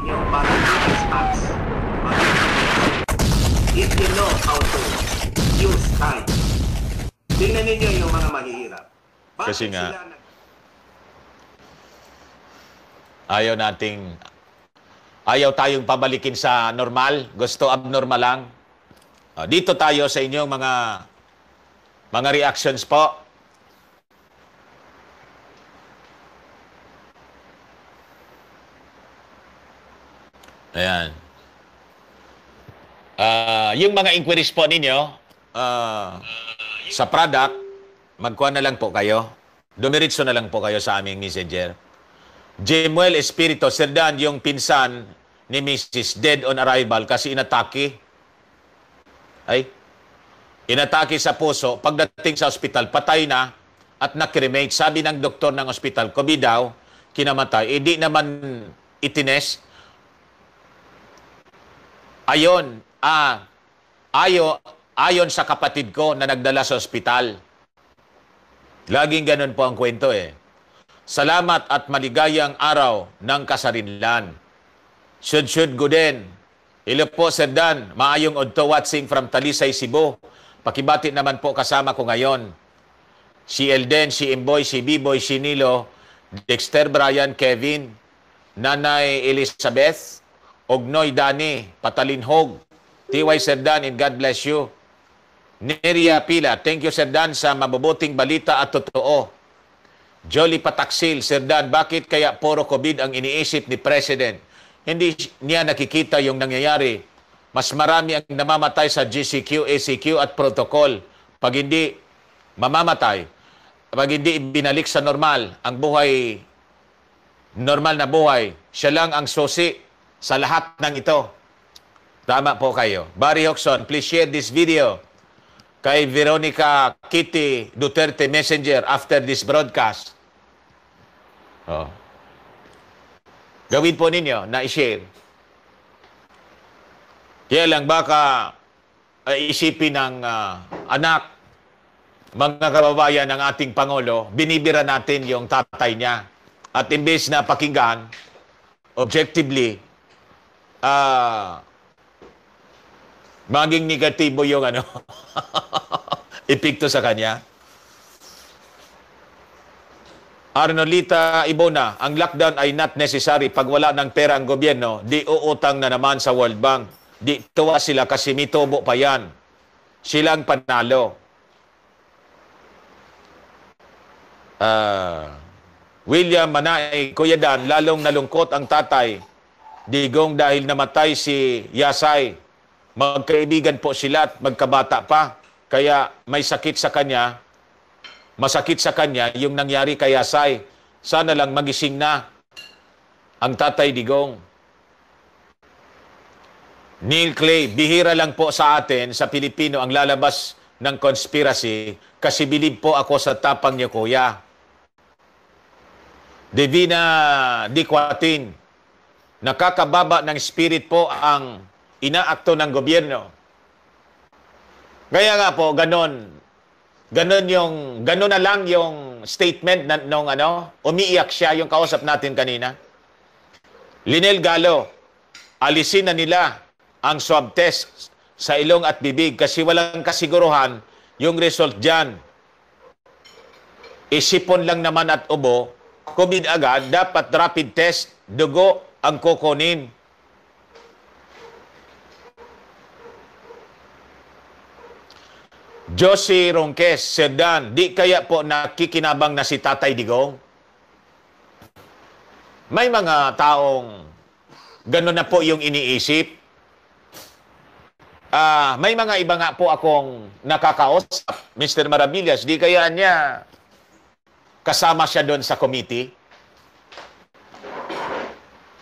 ninyo para use ads. If you know how to use ads, tingnan ninyo yung mga mahihirap. Bakit Kasi nga, sila ayaw nating ayaw tayong pabalikin sa normal, gusto abnormal lang. Ah, dito tayo sa inyong mga mga reactions po. Ayan. Uh, yung mga inquiries po ninyo, uh, sa product, magkuha na lang po kayo. Dumiritso na lang po kayo sa aming messenger. Jemuel Espirito, Sir Dan, yung pinsan ni Mrs. Dead on arrival kasi inatake. Ay, inatake sa puso. Pagdating sa ospital, patay na at nakremate. Sabi ng doktor ng ospital, COVID daw, kinamatay. Hindi eh, e, naman itines Ayon, ah, ayo, ayon sa kapatid ko na nagdala sa ospital. Laging ganun po ang kwento eh. Salamat at maligayang araw ng kasarinlan. Should should go din. Ilo po, Sir Dan. Maayong odto watching from Talisay, Cebu. Pakibati naman po kasama ko ngayon. Si Elden, si Imboy, si Biboy, si Nilo, Dexter, Brian, Kevin, Nanay Elizabeth, Ognoy Dani, Patalinhog, T.Y. Serdan, and God bless you. Neria Pila, thank you Serdan sa mabubuting balita at totoo. Jolly Pataksil, Serdan, bakit kaya puro COVID ang iniisip ni President? Hindi niya nakikita yung nangyayari. Mas marami ang namamatay sa GCQ, ACQ at protocol. Pag hindi mamamatay, pag hindi binalik sa normal ang buhay, normal na buhay, siya lang ang susi sa lahat ng ito. Tama po kayo. Barry Hoxon, please share this video kay Veronica Kitty Duterte Messenger after this broadcast. Oh. Gawin po ninyo na i-share. Kaya lang baka uh, isipin ng uh, anak, mga kababayan ng ating Pangulo, binibira natin yung tatay niya. At imbes na pakinggan, objectively, ah, maging negatibo yung ano, epekto sa kanya. Arnolita Ibona, ang lockdown ay not necessary pag wala ng pera ang gobyerno, di uutang na naman sa World Bank. Di tuwa sila kasi mitobo pa yan. Silang panalo. Uh, William Manay, Kuya Dan, lalong nalungkot ang tatay Digong dahil namatay si Yasay. Magkaibigan po sila at magkabata pa. Kaya may sakit sa kanya, masakit sa kanya yung nangyari kay Yasay. Sana lang magising na ang tatay Digong. Neil Clay, bihira lang po sa atin sa Pilipino ang lalabas ng conspiracy kasi bilib po ako sa tapang niyo, kuya. Divina Diquatin, nakakababa ng spirit po ang inaakto ng gobyerno. Kaya nga po, ganon. Ganon yung, ganon na lang yung statement na, nung ano, umiiyak siya yung kausap natin kanina. Linel Galo, alisin na nila ang swab test sa ilong at bibig kasi walang kasiguruhan yung result dyan. Isipon lang naman at ubo, COVID agad, dapat rapid test, dugo, ang kukunin. Josie Ronques, Sir Dan, di kaya po nakikinabang na si Tatay Digong? May mga taong ganun na po yung iniisip. Uh, may mga iba nga po akong nakakausap, Mr. Marabillas, di kaya niya kasama siya doon sa committee?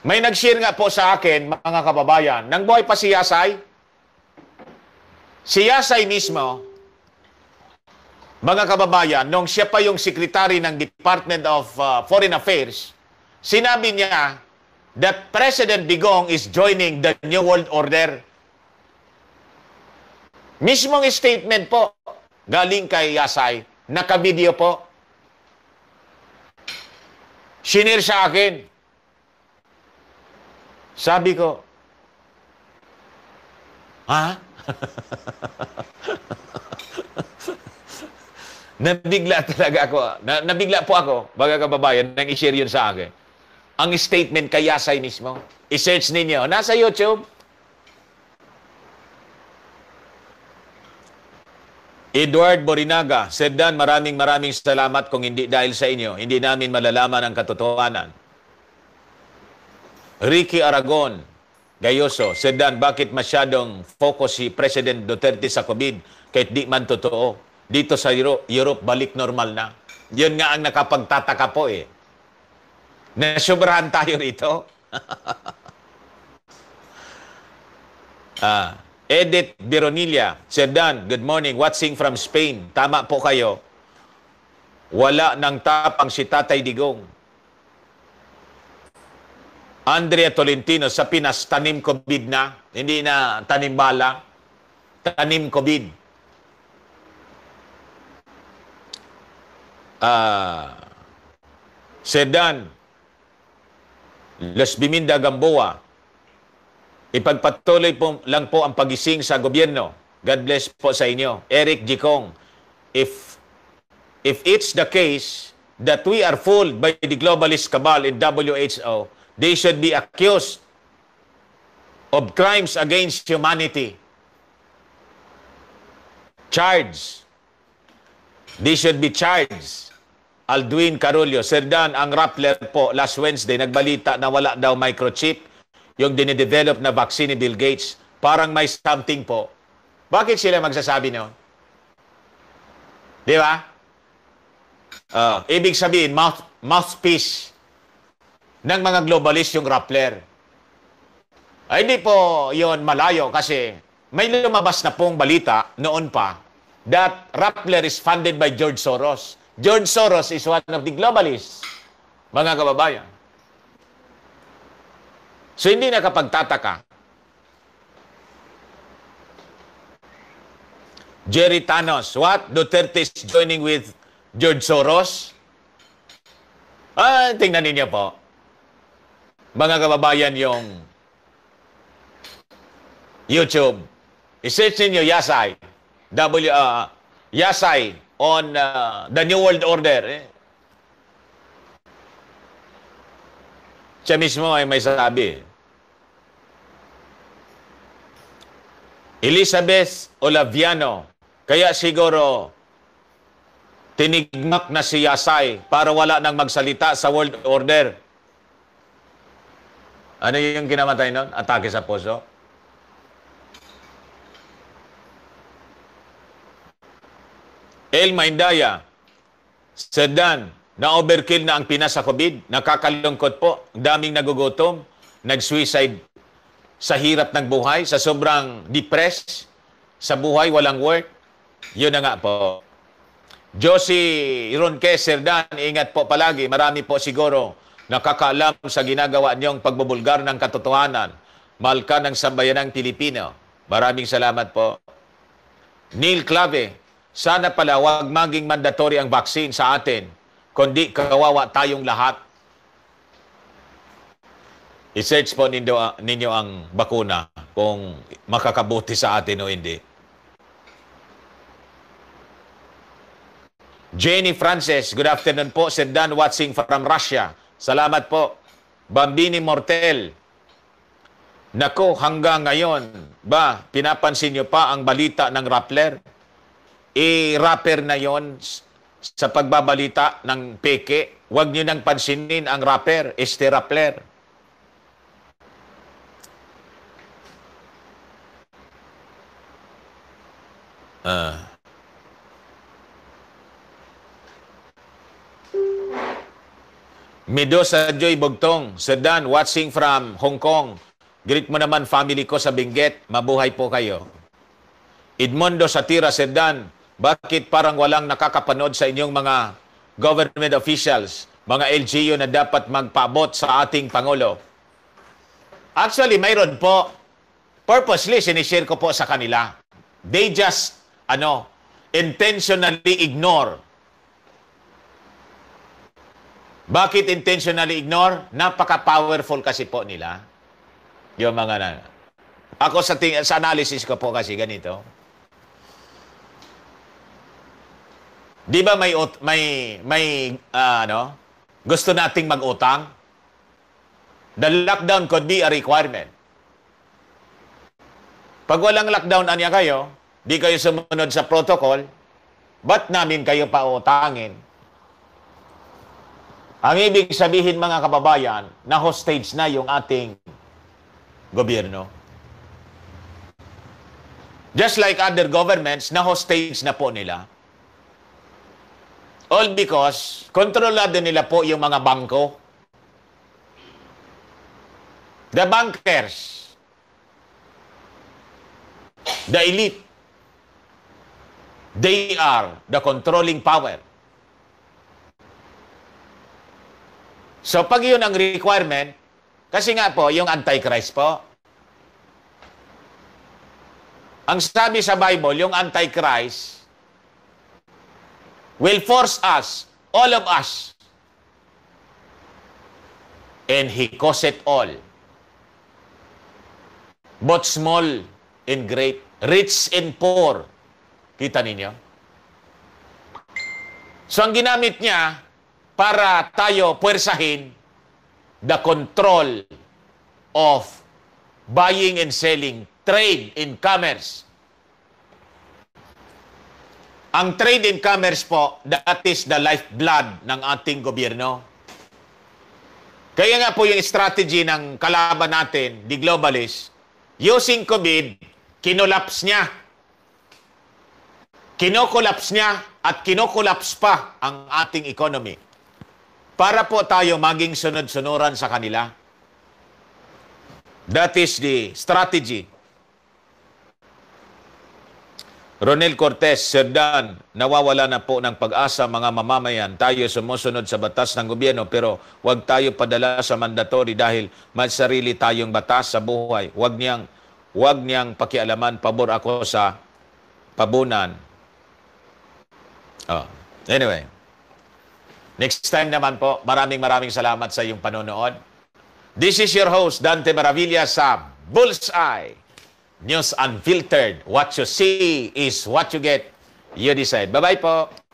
May nag-share nga po sa akin, mga kababayan, nang buhay pa si Yasay, si Yasay mismo, mga kababayan, nung siya pa yung secretary ng Department of uh, Foreign Affairs, sinabi niya that President Digong is joining the New World Order. Mismong statement po, galing kay Yasay, nakavideo po. Sinir sa akin. Sabi ko, ha? nabigla talaga ako. Na, nabigla po ako, mga kababayan, nang ishare yun sa akin. Ang statement kay Yasay mismo, isearch ninyo. Nasa YouTube. Edward Borinaga, Dan, maraming maraming salamat kung hindi dahil sa inyo, hindi namin malalaman ang katotohanan. Ricky Aragon, Gayoso, Sedan, bakit masyadong focus si President Duterte sa COVID kahit di man totoo? Dito sa Euro Europe, balik normal na. Yun nga ang nakapagtataka po eh. Nasobrahan tayo rito. ah, Edit Bironilla, Sedan, good morning, watching from Spain. Tama po kayo. Wala ng tapang si Tatay Digong. Andrea Tolentino sa Pinas, tanim COVID na, hindi na tanim bala, tanim COVID. Uh, Sedan, Los Biminda Gamboa, ipagpatuloy po lang po ang pagising sa gobyerno. God bless po sa inyo. Eric Gikong, if, if it's the case that we are fooled by the globalist cabal in WHO, They should be accused of crimes against humanity. Charged. They should be charged. Alduin Carullo, Sir Dan, ang Rappler po, last Wednesday, nagbalita na wala daw microchip yung dinedevelop na vaccine ni Bill Gates. Parang may something po. Bakit sila magsasabi noon? Di ba? Uh, ibig sabihin, mouth, mouthpiece ng mga globalist yung Rappler. Ay di po yon malayo kasi may lumabas na pong balita noon pa that Rappler is funded by George Soros. George Soros is one of the globalists, mga kababayan. So hindi nakapagtataka. Jerry Tanos, what? Duterte is joining with George Soros? Ah, tingnan ninyo po mga kababayan, yung YouTube. I-search ninyo Yasai. W, uh, Yasai on uh, the New World Order. Eh. Siya mismo ay may sabi. Elizabeth Olaviano. Kaya siguro tinigmak na si Yasai para wala nang magsalita sa World Order ano yung kinamatay nun? Atake sa puso? El Indaya, Sedan, na-overkill na ang Pinas sa COVID. Nakakalungkot po. Ang daming nagugutom, nag-suicide sa hirap ng buhay, sa sobrang depressed sa buhay, walang work. Yun na nga po. Josie Ronque Serdan, ingat po palagi. Marami po siguro nakakaalam sa ginagawa niyong pagbubulgar ng katotohanan. Mahal ka ng sambayanang Pilipino. Maraming salamat po. Neil Clave, sana pala wag maging mandatory ang vaccine sa atin, kundi kawawa tayong lahat. I-search po ninyo, ah, ninyo ang bakuna kung makakabuti sa atin o hindi. Jenny Francis, good afternoon po. Sir Dan watching from Russia. Salamat po. Bambini Mortel. Nako, hanggang ngayon, ba, pinapansin nyo pa ang balita ng Rappler? I-rapper e, na yon sa pagbabalita ng peke. Huwag nyo nang pansinin ang rapper, este Rappler. Ah. Uh. Medusa Joy Bugtong, Dan, watching from Hong Kong. Greet mo naman family ko sa Benguet. Mabuhay po kayo. Edmondo Satira Dan, bakit parang walang nakakapanood sa inyong mga government officials, mga LGU na dapat magpaabot sa ating Pangulo? Actually, mayroon po. Purposely, sinishare ko po sa kanila. They just, ano, intentionally ignore bakit intentionally ignore? Napaka-powerful kasi po nila. Yung mga na... Ako sa, ting- sa analysis ko po kasi ganito. Di ba may may may uh, ano? Gusto nating mag-utang? The lockdown could be a requirement. Pag walang lockdown anya kayo, di kayo sumunod sa protocol, ba't namin kayo pa utangin? Ang ibig sabihin mga kababayan, na hostage na yung ating gobyerno. Just like other governments, na hostage na po nila. All because, kontrolado nila po yung mga bangko. The bankers. The elite. They are the controlling power. So pag yun ang requirement, kasi nga po, yung Antichrist po, ang sabi sa Bible, yung Antichrist will force us, all of us, and he caused it all, both small and great, rich and poor. Kita ninyo? So ang ginamit niya, para tayo puwersahin the control of buying and selling, trade in commerce. Ang trade in commerce po, that is the lifeblood ng ating gobyerno. Kaya nga po yung strategy ng kalaban natin, the globalist, using COVID, kinolaps niya. Kinokolaps niya at kinokolaps pa ang ating economy para po tayo maging sunod-sunuran sa kanila. That is the strategy. Ronel Cortez, Sir Dan, nawawala na po ng pag-asa mga mamamayan. Tayo sumusunod sa batas ng gobyerno pero huwag tayo padala sa mandatory dahil may sarili tayong batas sa buhay. Huwag niyang, huwag niyang pakialaman, pabor ako sa pabunan. Oh. Anyway. Next time naman po, maraming maraming salamat sa iyong panonood. This is your host, Dante Maravilla sa Bullseye News Unfiltered. What you see is what you get. You decide. Bye-bye po.